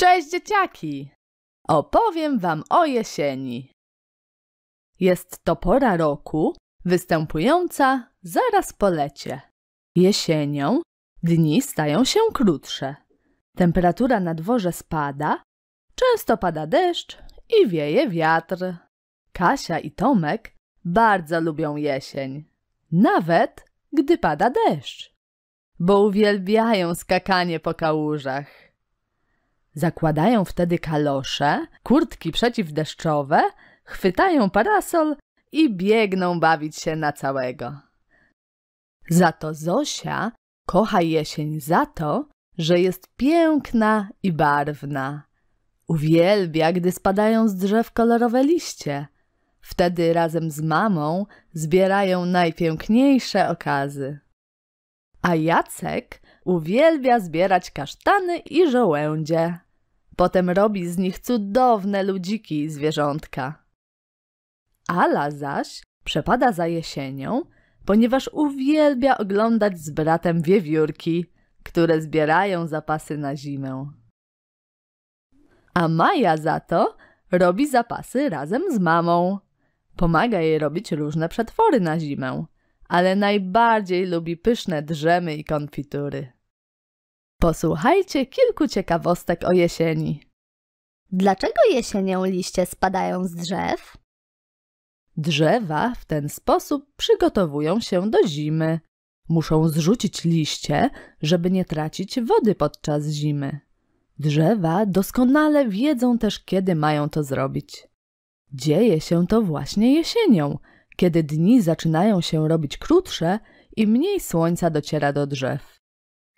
Cześć dzieciaki! Opowiem Wam o jesieni. Jest to pora roku występująca zaraz po lecie. Jesienią dni stają się krótsze. Temperatura na dworze spada, często pada deszcz i wieje wiatr. Kasia i Tomek bardzo lubią jesień, nawet gdy pada deszcz, bo uwielbiają skakanie po kałużach. Zakładają wtedy kalosze, kurtki przeciwdeszczowe, chwytają parasol i biegną bawić się na całego. Za to Zosia kocha jesień za to, że jest piękna i barwna. Uwielbia, gdy spadają z drzew kolorowe liście. Wtedy razem z mamą zbierają najpiękniejsze okazy. A Jacek Uwielbia zbierać kasztany i żołędzie. Potem robi z nich cudowne ludziki i zwierzątka. Ala zaś przepada za jesienią, ponieważ uwielbia oglądać z bratem wiewiórki, które zbierają zapasy na zimę. A Maja za to robi zapasy razem z mamą. Pomaga jej robić różne przetwory na zimę, ale najbardziej lubi pyszne drzemy i konfitury. Posłuchajcie kilku ciekawostek o jesieni. Dlaczego jesienią liście spadają z drzew? Drzewa w ten sposób przygotowują się do zimy. Muszą zrzucić liście, żeby nie tracić wody podczas zimy. Drzewa doskonale wiedzą też, kiedy mają to zrobić. Dzieje się to właśnie jesienią, kiedy dni zaczynają się robić krótsze i mniej słońca dociera do drzew.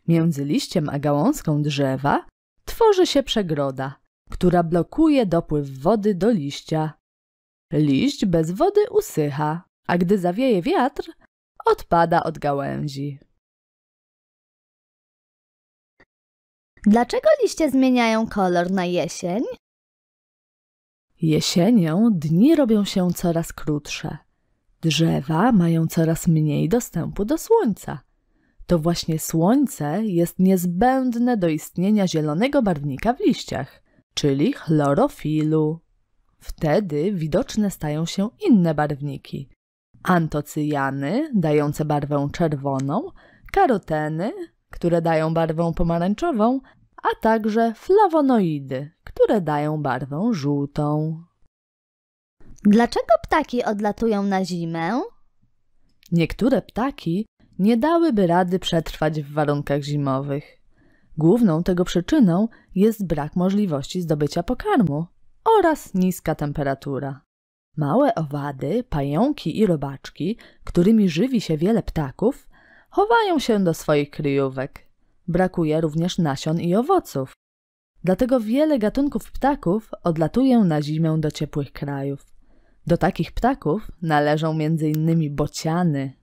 Między liściem a gałązką drzewa tworzy się przegroda, która blokuje dopływ wody do liścia. Liść bez wody usycha, a gdy zawieje wiatr, odpada od gałęzi. Dlaczego liście zmieniają kolor na jesień? Jesienią dni robią się coraz krótsze. Drzewa mają coraz mniej dostępu do słońca – to właśnie słońce jest niezbędne do istnienia zielonego barwnika w liściach, czyli chlorofilu. Wtedy widoczne stają się inne barwniki. Antocyjany, dające barwę czerwoną, karoteny, które dają barwę pomarańczową, a także flawonoidy, które dają barwę żółtą. Dlaczego ptaki odlatują na zimę? Niektóre ptaki nie dałyby rady przetrwać w warunkach zimowych. Główną tego przyczyną jest brak możliwości zdobycia pokarmu oraz niska temperatura. Małe owady, pająki i robaczki, którymi żywi się wiele ptaków, chowają się do swoich kryjówek. Brakuje również nasion i owoców. Dlatego wiele gatunków ptaków odlatuje na zimę do ciepłych krajów. Do takich ptaków należą m.in. bociany,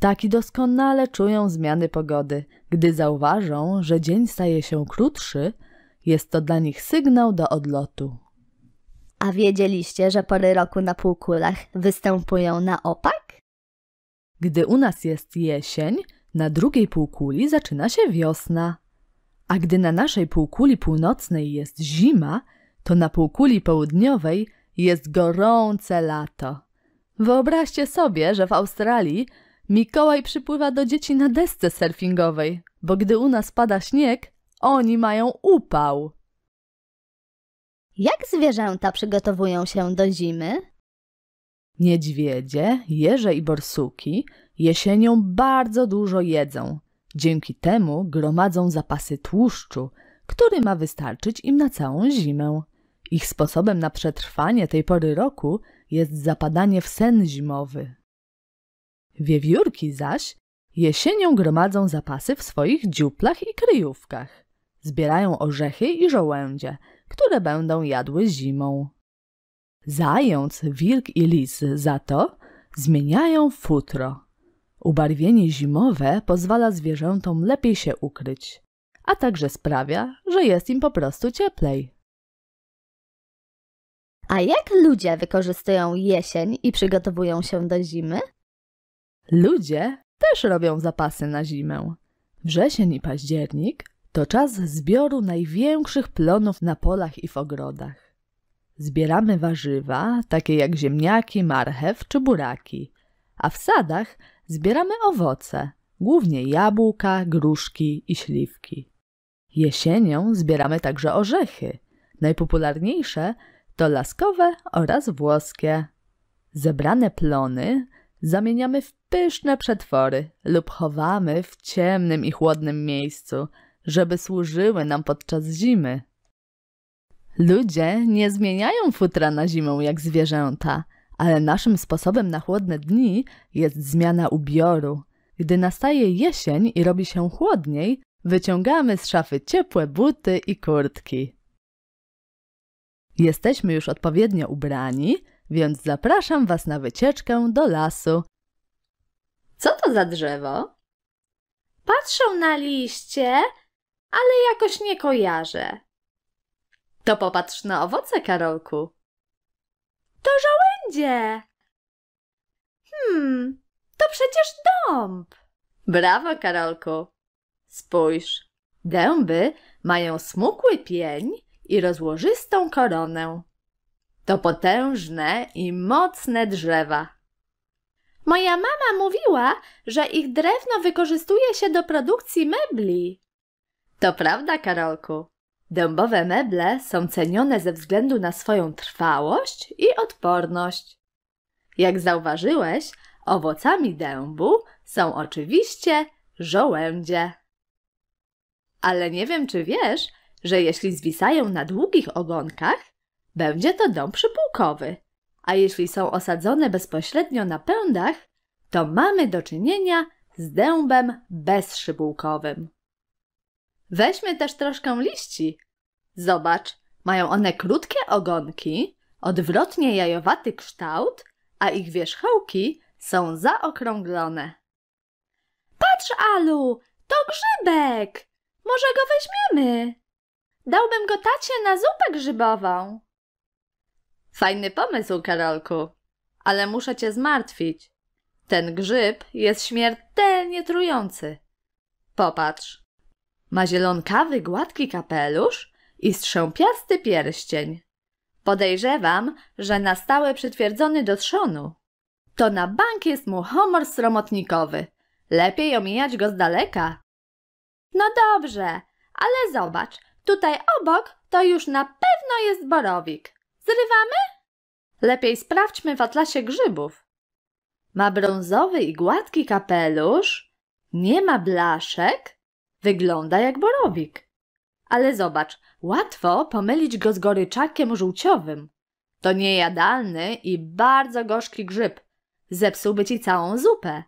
Taki doskonale czują zmiany pogody. Gdy zauważą, że dzień staje się krótszy, jest to dla nich sygnał do odlotu. A wiedzieliście, że pory roku na półkulach występują na opak? Gdy u nas jest jesień, na drugiej półkuli zaczyna się wiosna. A gdy na naszej półkuli północnej jest zima, to na półkuli południowej jest gorące lato. Wyobraźcie sobie, że w Australii Mikołaj przypływa do dzieci na desce surfingowej, bo gdy u nas pada śnieg, oni mają upał. Jak zwierzęta przygotowują się do zimy? Niedźwiedzie, jeże i borsuki jesienią bardzo dużo jedzą. Dzięki temu gromadzą zapasy tłuszczu, który ma wystarczyć im na całą zimę. Ich sposobem na przetrwanie tej pory roku jest zapadanie w sen zimowy. Wiewiórki zaś jesienią gromadzą zapasy w swoich dziuplach i kryjówkach. Zbierają orzechy i żołędzie, które będą jadły zimą. Zając, wilk i lis za to zmieniają futro. Ubarwienie zimowe pozwala zwierzętom lepiej się ukryć, a także sprawia, że jest im po prostu cieplej. A jak ludzie wykorzystują jesień i przygotowują się do zimy? Ludzie też robią zapasy na zimę. Wrzesień i październik to czas zbioru największych plonów na polach i w ogrodach. Zbieramy warzywa, takie jak ziemniaki, marchew czy buraki, a w sadach zbieramy owoce, głównie jabłka, gruszki i śliwki. Jesienią zbieramy także orzechy. Najpopularniejsze to laskowe oraz włoskie. Zebrane plony zamieniamy w pyszne przetwory lub chowamy w ciemnym i chłodnym miejscu, żeby służyły nam podczas zimy. Ludzie nie zmieniają futra na zimę jak zwierzęta, ale naszym sposobem na chłodne dni jest zmiana ubioru. Gdy nastaje jesień i robi się chłodniej, wyciągamy z szafy ciepłe buty i kurtki. Jesteśmy już odpowiednio ubrani, więc zapraszam Was na wycieczkę do lasu. Co to za drzewo? Patrzę na liście, ale jakoś nie kojarzę. To popatrz na owoce, Karolku. To żołędzie. Hmm, to przecież dąb. Brawo, Karolku. Spójrz, dęby mają smukły pień i rozłożystą koronę. To potężne i mocne drzewa. Moja mama mówiła, że ich drewno wykorzystuje się do produkcji mebli. To prawda, Karolku. Dębowe meble są cenione ze względu na swoją trwałość i odporność. Jak zauważyłeś, owocami dębu są oczywiście żołędzie. Ale nie wiem, czy wiesz, że jeśli zwisają na długich ogonkach, będzie to dom przypułkowy. A jeśli są osadzone bezpośrednio na pędach, to mamy do czynienia z dębem bezszybułkowym. Weźmy też troszkę liści. Zobacz, mają one krótkie ogonki, odwrotnie jajowaty kształt, a ich wierzchołki są zaokrąglone. Patrz, Alu, to grzybek! Może go weźmiemy? Dałbym go tacie na zupę grzybową. Fajny pomysł, Karolku, ale muszę cię zmartwić. Ten grzyb jest śmiertelnie trujący. Popatrz. Ma zielonkawy, gładki kapelusz i strzępiasty pierścień. Podejrzewam, że na stałe przytwierdzony do trzonu. To na bank jest mu homor sromotnikowy. Lepiej omijać go z daleka. No dobrze, ale zobacz, tutaj obok to już na pewno jest borowik. Zrywamy? Lepiej sprawdźmy w atlasie grzybów. Ma brązowy i gładki kapelusz, nie ma blaszek, wygląda jak borowik. Ale zobacz, łatwo pomylić go z goryczakiem żółciowym. To niejadalny i bardzo gorzki grzyb. Zepsułby ci całą zupę.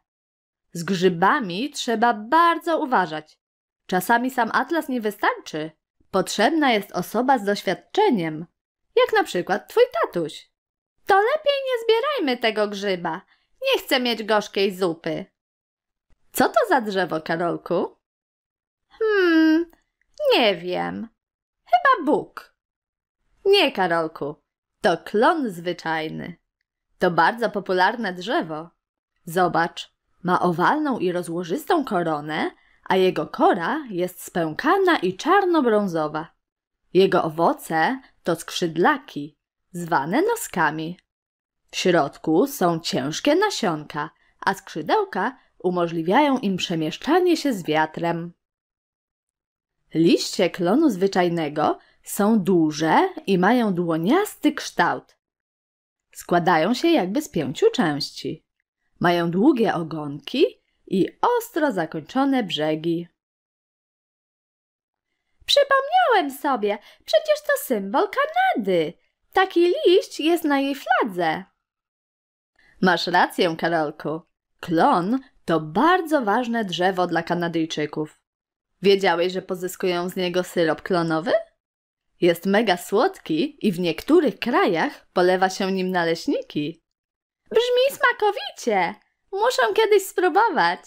Z grzybami trzeba bardzo uważać. Czasami sam atlas nie wystarczy. Potrzebna jest osoba z doświadczeniem, jak na przykład twój tatuś. To lepiej nie zbierajmy tego grzyba. Nie chcę mieć gorzkiej zupy. Co to za drzewo, Karolku? Hmm, nie wiem. Chyba Bóg. Nie, Karolku. To klon zwyczajny. To bardzo popularne drzewo. Zobacz, ma owalną i rozłożystą koronę, a jego kora jest spękana i czarno-brązowa. Jego owoce to skrzydlaki, zwane noskami. W środku są ciężkie nasionka, a skrzydełka umożliwiają im przemieszczanie się z wiatrem. Liście klonu zwyczajnego są duże i mają dłoniasty kształt. Składają się jakby z pięciu części. Mają długie ogonki i ostro zakończone brzegi. Przypomniałem sobie, przecież to symbol Kanady. Taki liść jest na jej fladze. Masz rację, Karolku. Klon to bardzo ważne drzewo dla Kanadyjczyków. Wiedziałeś, że pozyskują z niego syrop klonowy? Jest mega słodki i w niektórych krajach polewa się nim naleśniki. Brzmi smakowicie! Muszę kiedyś spróbować.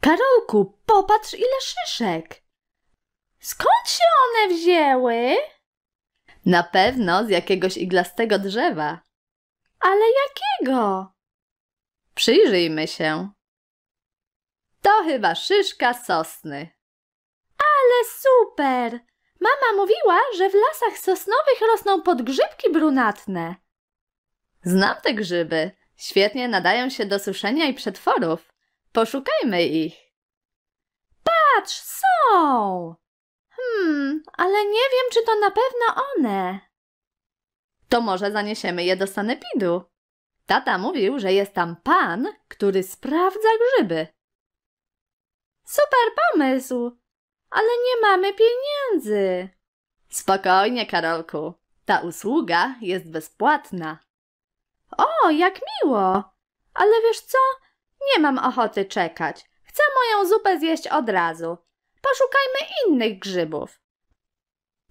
Karolku, popatrz ile szyszek! Skąd się one wzięły? Na pewno z jakiegoś iglastego drzewa. Ale jakiego? Przyjrzyjmy się. To chyba szyszka sosny. Ale super! Mama mówiła, że w lasach sosnowych rosną podgrzybki brunatne. Znam te grzyby. Świetnie nadają się do suszenia i przetworów. Poszukajmy ich. Patrz, są! Hmm, ale nie wiem, czy to na pewno one. To może zaniesiemy je do sanepidu. Tata mówił, że jest tam pan, który sprawdza grzyby. Super pomysł, ale nie mamy pieniędzy. Spokojnie, Karolku. Ta usługa jest bezpłatna. O, jak miło! Ale wiesz co? Nie mam ochoty czekać. Chcę moją zupę zjeść od razu. Poszukajmy innych grzybów.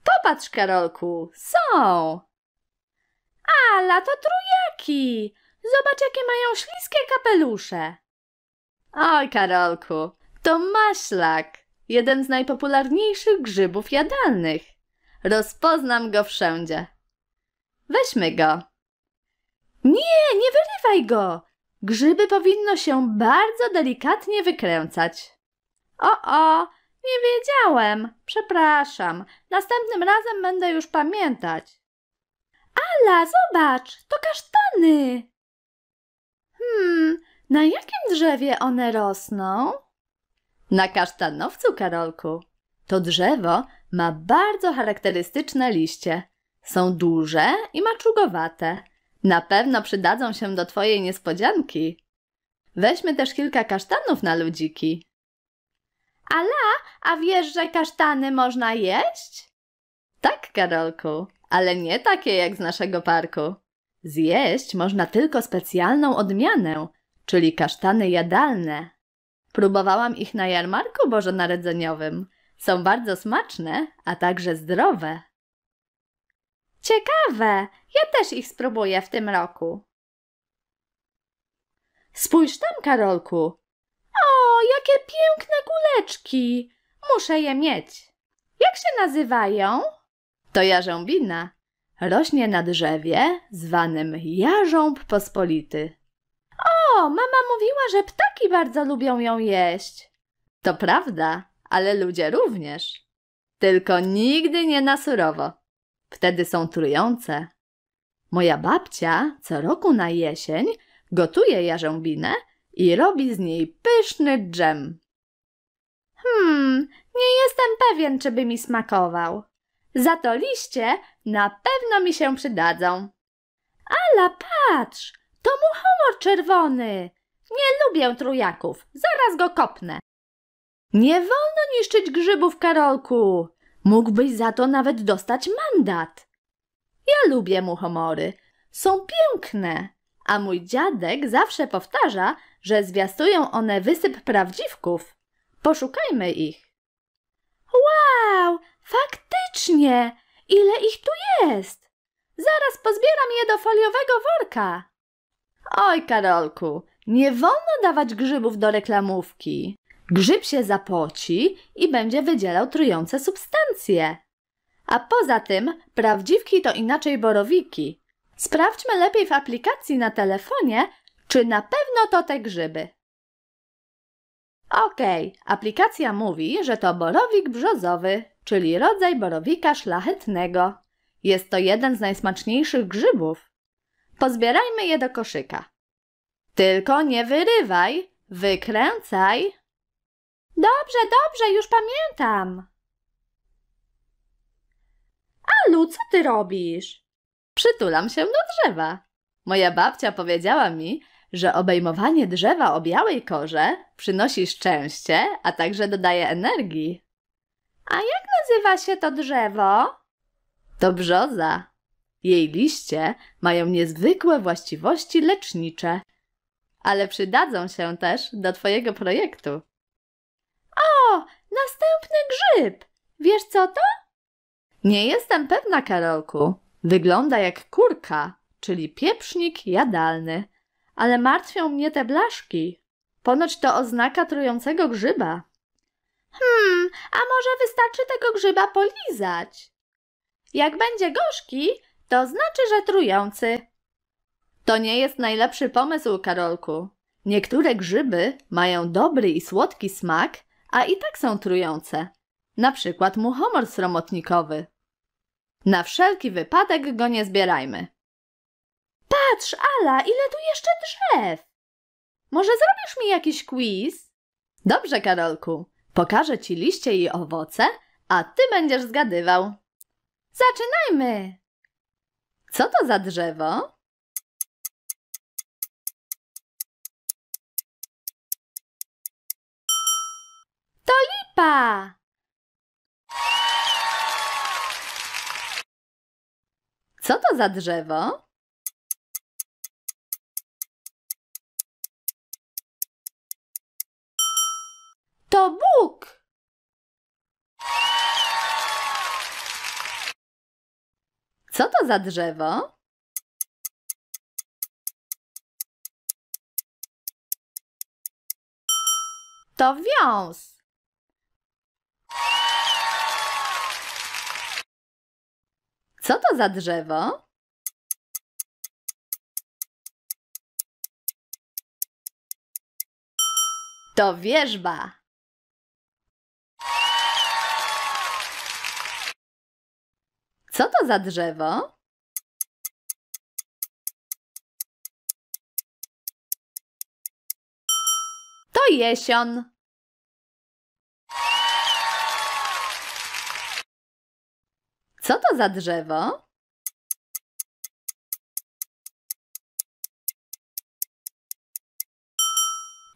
Popatrz, Karolku, są! Ala, to trójaki. Zobacz, jakie mają śliskie kapelusze. Oj, Karolku, to maślak, jeden z najpopularniejszych grzybów jadalnych. Rozpoznam go wszędzie. Weźmy go. Nie, nie wylewaj go! Grzyby powinno się bardzo delikatnie wykręcać. O, o, nie wiedziałem. Przepraszam. Następnym razem będę już pamiętać. Ala, zobacz, to kasztany. Hmm, na jakim drzewie one rosną? Na kasztanowcu, Karolku. To drzewo ma bardzo charakterystyczne liście. Są duże i maczugowate. Na pewno przydadzą się do Twojej niespodzianki. Weźmy też kilka kasztanów na ludziki. Ala, a wiesz, że kasztany można jeść? Tak, Karolku, ale nie takie jak z naszego parku. Zjeść można tylko specjalną odmianę, czyli kasztany jadalne. Próbowałam ich na jarmarku bożonarodzeniowym. Są bardzo smaczne, a także zdrowe. Ciekawe, ja też ich spróbuję w tym roku. Spójrz tam, Karolku, o, jakie piękne kuleczki! Muszę je mieć. Jak się nazywają? To jarzębina. Rośnie na drzewie zwanym jarząb pospolity. O, mama mówiła, że ptaki bardzo lubią ją jeść. To prawda, ale ludzie również. Tylko nigdy nie na surowo. Wtedy są trujące. Moja babcia co roku na jesień gotuje jarząbinę, i robi z niej pyszny dżem. Hmm, nie jestem pewien, czy by mi smakował. Za to liście na pewno mi się przydadzą. Ala, patrz! To muchomor czerwony! Nie lubię trujaków, zaraz go kopnę. Nie wolno niszczyć grzybów, Karolku. Mógłbyś za to nawet dostać mandat. Ja lubię muchomory. Są piękne. A mój dziadek zawsze powtarza, że zwiastują one wysyp prawdziwków. Poszukajmy ich. Wow, faktycznie! Ile ich tu jest? Zaraz pozbieram je do foliowego worka. Oj, Karolku, nie wolno dawać grzybów do reklamówki. Grzyb się zapoci i będzie wydzielał trujące substancje. A poza tym prawdziwki to inaczej borowiki. Sprawdźmy lepiej w aplikacji na telefonie, czy na pewno to te grzyby? Okej, okay. aplikacja mówi, że to borowik brzozowy, czyli rodzaj borowika szlachetnego. Jest to jeden z najsmaczniejszych grzybów. Pozbierajmy je do koszyka. Tylko nie wyrywaj, wykręcaj. Dobrze, dobrze, już pamiętam. Alu, co ty robisz? Przytulam się do drzewa. Moja babcia powiedziała mi, że obejmowanie drzewa o białej korze przynosi szczęście, a także dodaje energii. A jak nazywa się to drzewo? To brzoza. Jej liście mają niezwykłe właściwości lecznicze, ale przydadzą się też do Twojego projektu. O, następny grzyb! Wiesz co to? Nie jestem pewna, Karolku. Wygląda jak kurka, czyli pieprznik jadalny ale martwią mnie te blaszki. Ponoć to oznaka trującego grzyba. Hmm, a może wystarczy tego grzyba polizać? Jak będzie gorzki, to znaczy, że trujący. To nie jest najlepszy pomysł, Karolku. Niektóre grzyby mają dobry i słodki smak, a i tak są trujące. Na przykład muchomor sromotnikowy. Na wszelki wypadek go nie zbierajmy. Patrz, Ala, ile tu jeszcze drzew! Może zrobisz mi jakiś quiz? Dobrze, Karolku. Pokażę ci liście i owoce, a ty będziesz zgadywał. Zaczynajmy! Co to za drzewo? To lipa! Co to za drzewo? Bóg! Co to za drzewo? To wiąz. Co to za drzewo? To wierzba. Co to za drzewo? To jesion. Co to za drzewo?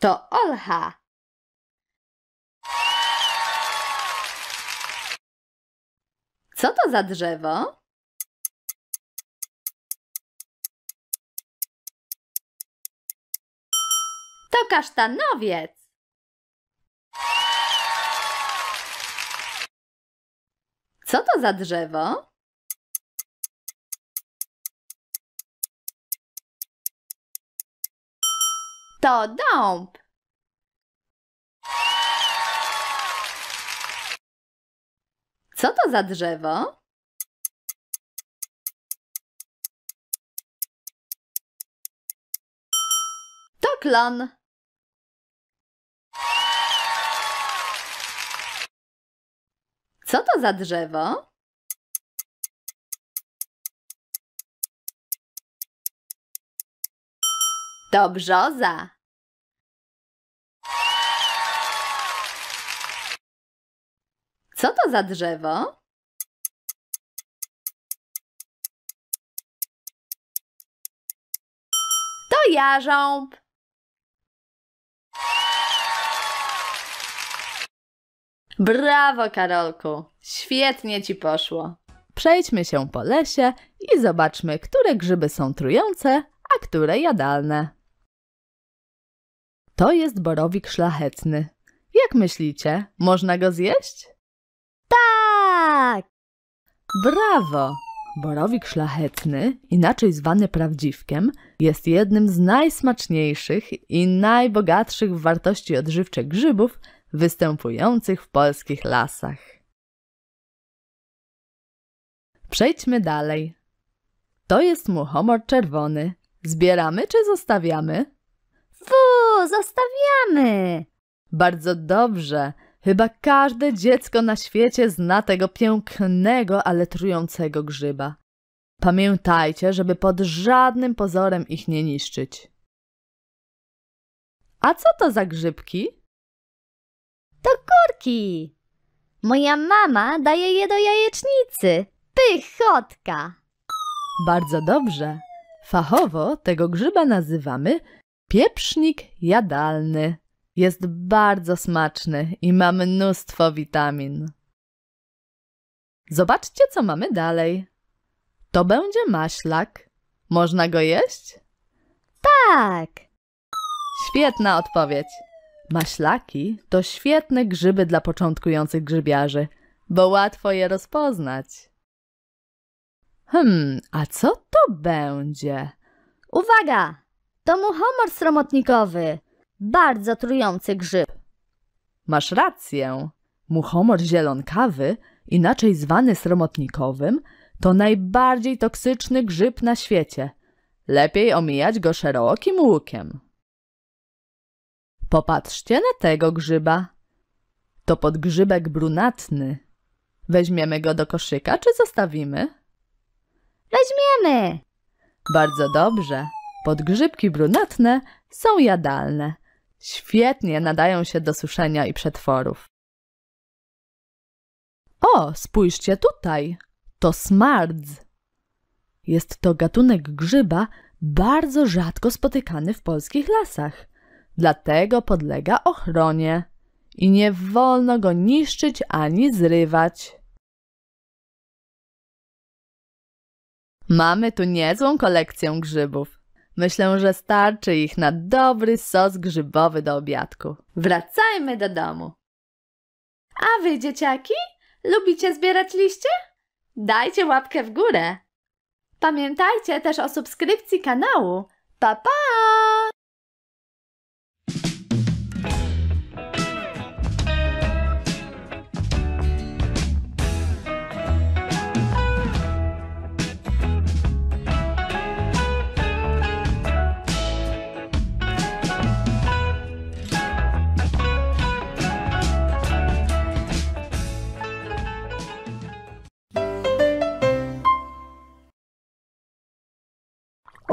To olcha. Co to za drzewo? To kasztanowiec. Co to za drzewo? To dąb. Co to za drzewo? To klon. Co to za drzewo? To brzoza. Co to za drzewo? To jarząb. Brawo, Karolku! Świetnie ci poszło. Przejdźmy się po lesie i zobaczmy, które grzyby są trujące, a które jadalne. To jest borowik szlachetny. Jak myślicie, można go zjeść? Tak! Brawo! Borowik szlachetny, inaczej zwany prawdziwkiem, jest jednym z najsmaczniejszych i najbogatszych w wartości odżywcze grzybów występujących w polskich lasach. Przejdźmy dalej. To jest muchomor czerwony. Zbieramy czy zostawiamy? Fu, zostawiamy! Bardzo dobrze. Chyba każde dziecko na świecie zna tego pięknego, ale trującego grzyba. Pamiętajcie, żeby pod żadnym pozorem ich nie niszczyć. A co to za grzybki? To kurki. Moja mama daje je do jajecznicy. Pychotka. Bardzo dobrze. Fachowo tego grzyba nazywamy pieprznik jadalny. Jest bardzo smaczny i ma mnóstwo witamin. Zobaczcie, co mamy dalej. To będzie maślak. Można go jeść? Tak! Świetna odpowiedź. Maślaki to świetne grzyby dla początkujących grzybiarzy, bo łatwo je rozpoznać. Hmm, a co to będzie? Uwaga! To muchomor sromotnikowy bardzo trujący grzyb. Masz rację. Muchomor zielonkawy, inaczej zwany sromotnikowym, to najbardziej toksyczny grzyb na świecie. Lepiej omijać go szerokim łukiem. Popatrzcie na tego grzyba. To podgrzybek brunatny. Weźmiemy go do koszyka, czy zostawimy? Weźmiemy! Bardzo dobrze. Podgrzybki brunatne są jadalne. Świetnie nadają się do suszenia i przetworów. O, spójrzcie tutaj! To smardz. Jest to gatunek grzyba bardzo rzadko spotykany w polskich lasach. Dlatego podlega ochronie i nie wolno go niszczyć ani zrywać. Mamy tu niezłą kolekcję grzybów. Myślę, że starczy ich na dobry sos grzybowy do obiadku. Wracajmy do domu. A wy, dzieciaki, lubicie zbierać liście? Dajcie łapkę w górę. Pamiętajcie też o subskrypcji kanału. Pa, pa!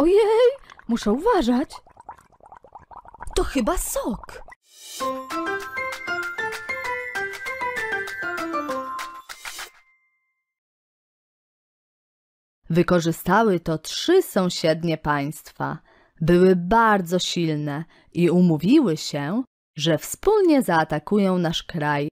Ojej, muszę uważać. To chyba sok. Wykorzystały to trzy sąsiednie państwa. Były bardzo silne i umówiły się, że wspólnie zaatakują nasz kraj.